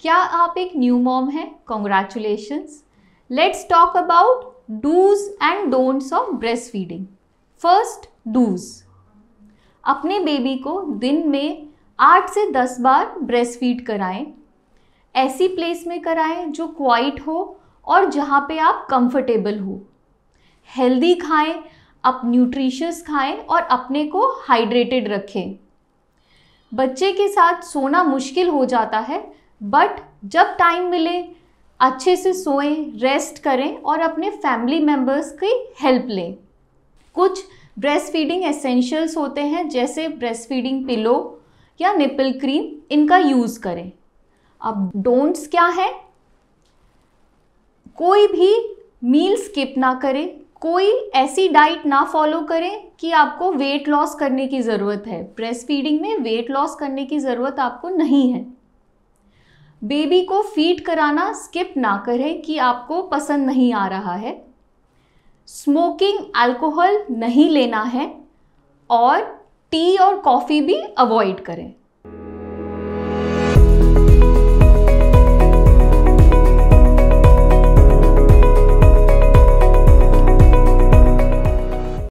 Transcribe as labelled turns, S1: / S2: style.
S1: क्या आप एक न्यू मॉम हैं congratulations let's talk about dos and don'ts of breast feeding first dos अपने बेबी को दिन में आठ से दस बार ब्रेस्ट फीड कराएं ऐसी प्लेस में कराएं जो क्वाइट हो और जहाँ पे आप कंफर्टेबल हो हेल्दी खाएं आप न्यूट्रिशियस खाएं और अपने को हाइड्रेटेड रखें बच्चे के साथ सोना मुश्किल हो जाता है बट जब टाइम मिले अच्छे से सोएं रेस्ट करें और अपने फैमिली मेम्बर्स की हेल्प लें कुछ ब्रेस्ट फीडिंग एसेंशियल्स होते हैं जैसे ब्रेस्ट फीडिंग पिलो या निपल क्रीम इनका यूज़ करें अब डोंट्स क्या है कोई भी मील स्किप ना करें कोई ऐसी डाइट ना फॉलो करें कि आपको वेट लॉस करने की ज़रूरत है ब्रेस्ट फीडिंग में वेट लॉस करने की ज़रूरत आपको नहीं है बेबी को फीड कराना स्किप ना करें कि आपको पसंद नहीं आ रहा है स्मोकिंग अल्कोहल नहीं लेना है और टी और कॉफ़ी भी अवॉइड करें